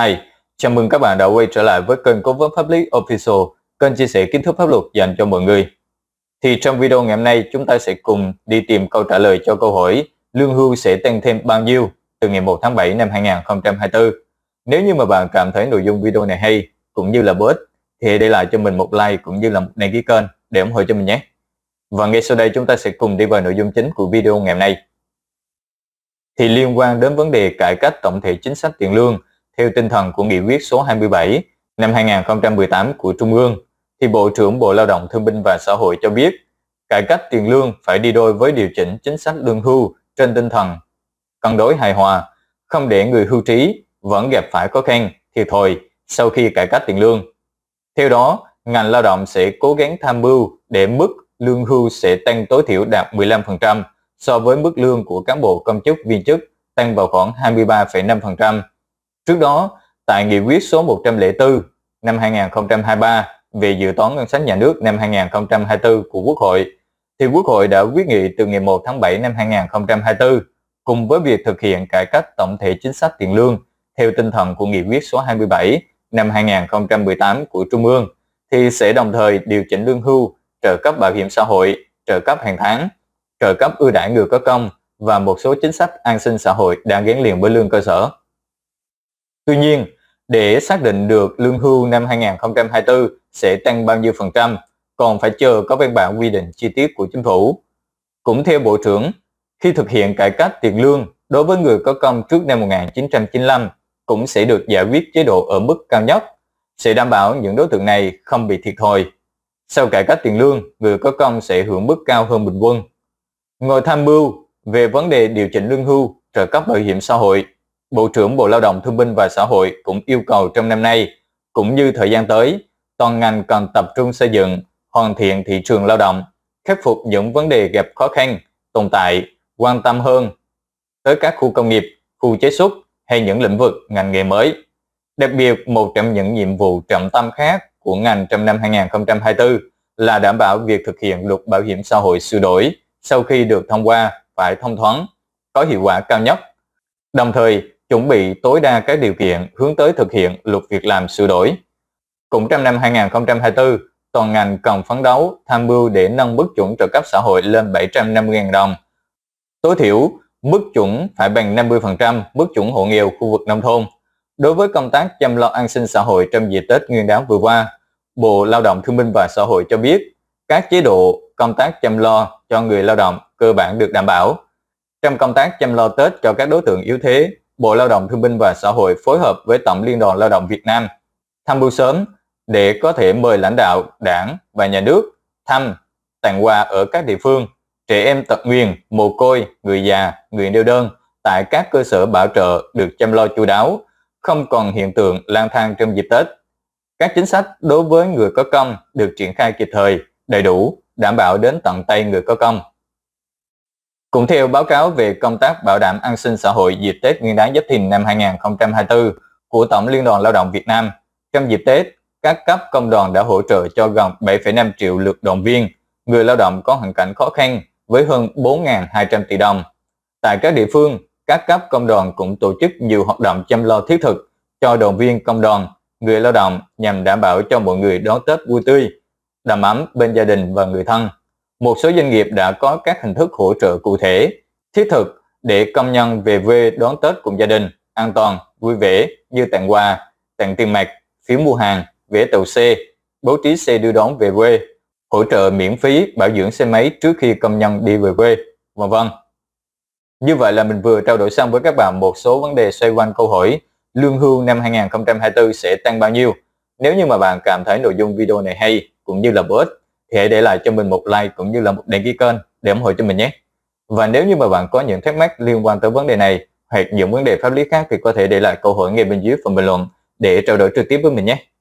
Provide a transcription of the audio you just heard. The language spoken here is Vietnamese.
Hi, chào mừng các bạn đã quay trở lại với kênh Cố vấn pháp lý Official, kênh chia sẻ kiến thức pháp luật dành cho mọi người. Thì trong video ngày hôm nay chúng ta sẽ cùng đi tìm câu trả lời cho câu hỏi lương hưu sẽ tăng thêm bao nhiêu từ ngày 1 tháng 7 năm 2024. Nếu như mà bạn cảm thấy nội dung video này hay cũng như là bổ ích thì hãy để lại cho mình một like cũng như là một đăng ký kênh để ủng hộ cho mình nhé. Và ngay sau đây chúng ta sẽ cùng đi vào nội dung chính của video ngày hôm nay. Thì liên quan đến vấn đề cải cách tổng thể chính sách tiền lương theo tinh thần của nghị quyết số 27 năm 2018 của Trung ương, thì Bộ trưởng Bộ Lao động Thương binh và Xã hội cho biết, cải cách tiền lương phải đi đôi với điều chỉnh chính sách lương hưu trên tinh thần cân đối hài hòa, không để người hưu trí vẫn gặp phải khó khăn thì thôi sau khi cải cách tiền lương. Theo đó, ngành lao động sẽ cố gắng tham mưu để mức lương hưu sẽ tăng tối thiểu đạt 15% so với mức lương của cán bộ công chức viên chức tăng vào khoảng 23,5% Trước đó, tại Nghị quyết số 104 năm 2023 về dự toán ngân sách nhà nước năm 2024 của Quốc hội, thì Quốc hội đã quyết nghị từ ngày 1 tháng 7 năm 2024 cùng với việc thực hiện cải cách tổng thể chính sách tiền lương theo tinh thần của Nghị quyết số 27 năm 2018 của Trung ương thì sẽ đồng thời điều chỉnh lương hưu, trợ cấp bảo hiểm xã hội, trợ cấp hàng tháng, trợ cấp ưu đãi người có công và một số chính sách an sinh xã hội đang gắn liền với lương cơ sở. Tuy nhiên, để xác định được lương hưu năm 2024 sẽ tăng bao nhiêu phần trăm, còn phải chờ có văn bản quy định chi tiết của chính phủ. Cũng theo Bộ trưởng, khi thực hiện cải cách tiền lương đối với người có công trước năm 1995 cũng sẽ được giải quyết chế độ ở mức cao nhất, sẽ đảm bảo những đối tượng này không bị thiệt thòi. Sau cải cách tiền lương, người có công sẽ hưởng mức cao hơn bình quân. Ngồi tham mưu về vấn đề điều chỉnh lương hưu, trợ cấp bảo hiểm xã hội Bộ trưởng Bộ Lao động Thương binh và Xã hội cũng yêu cầu trong năm nay, cũng như thời gian tới, toàn ngành cần tập trung xây dựng, hoàn thiện thị trường lao động, khắc phục những vấn đề gặp khó khăn, tồn tại, quan tâm hơn tới các khu công nghiệp, khu chế xuất hay những lĩnh vực ngành nghề mới. Đặc biệt, một trong những nhiệm vụ trọng tâm khác của ngành trong năm 2024 là đảm bảo việc thực hiện luật bảo hiểm xã hội sửa đổi sau khi được thông qua phải thông thoáng, có hiệu quả cao nhất. Đồng thời, chuẩn bị tối đa các điều kiện hướng tới thực hiện luật việc làm sửa đổi. Cũng trong năm 2024, toàn ngành cần phấn đấu tham mưu để nâng mức chuẩn trợ cấp xã hội lên 750.000 đồng. Tối thiểu, mức chuẩn phải bằng 50% mức chuẩn hộ nghèo khu vực nông thôn. Đối với công tác chăm lo an sinh xã hội trong dịp Tết Nguyên đán vừa qua, Bộ Lao động Thương binh và Xã hội cho biết các chế độ công tác chăm lo cho người lao động cơ bản được đảm bảo. Trong công tác chăm lo Tết cho các đối tượng yếu thế, Bộ Lao động Thương binh và Xã hội phối hợp với Tổng Liên đoàn Lao động Việt Nam thăm mưu sớm để có thể mời lãnh đạo đảng và nhà nước thăm, tặng quà ở các địa phương, trẻ em tật nguyền, mồ côi, người già, người neo đơn tại các cơ sở bảo trợ được chăm lo chú đáo, không còn hiện tượng lang thang trong dịp Tết. Các chính sách đối với người có công được triển khai kịp thời, đầy đủ, đảm bảo đến tận tay người có công. Cũng theo báo cáo về công tác bảo đảm an sinh xã hội dịp Tết Nguyên đán Giáp Thìn năm 2024 của Tổng Liên đoàn Lao động Việt Nam, trong dịp Tết, các cấp công đoàn đã hỗ trợ cho gần 7,5 triệu lượt đoàn viên, người lao động có hoàn cảnh khó khăn với hơn 4.200 tỷ đồng. Tại các địa phương, các cấp công đoàn cũng tổ chức nhiều hoạt động chăm lo thiết thực cho đoàn viên công đoàn, người lao động nhằm đảm bảo cho mọi người đón Tết vui tươi, đầm ấm bên gia đình và người thân một số doanh nghiệp đã có các hình thức hỗ trợ cụ thể, thiết thực để công nhân về quê đón Tết cùng gia đình, an toàn, vui vẻ như tặng quà, tặng tiền mặt, phiếu mua hàng, vé tàu xe, bố trí xe đưa đón về quê, hỗ trợ miễn phí bảo dưỡng xe máy trước khi công nhân đi về quê, vân vân. Như vậy là mình vừa trao đổi xong với các bạn một số vấn đề xoay quanh câu hỏi lương hưu năm 2024 sẽ tăng bao nhiêu. Nếu như mà bạn cảm thấy nội dung video này hay cũng như là bổ ích thì hãy để lại cho mình một like cũng như là một đăng ký kênh để ủng hộ cho mình nhé. Và nếu như mà bạn có những thắc mắc liên quan tới vấn đề này hoặc những vấn đề pháp lý khác thì có thể để lại câu hỏi ngay bên dưới phần bình luận để trao đổi trực tiếp với mình nhé.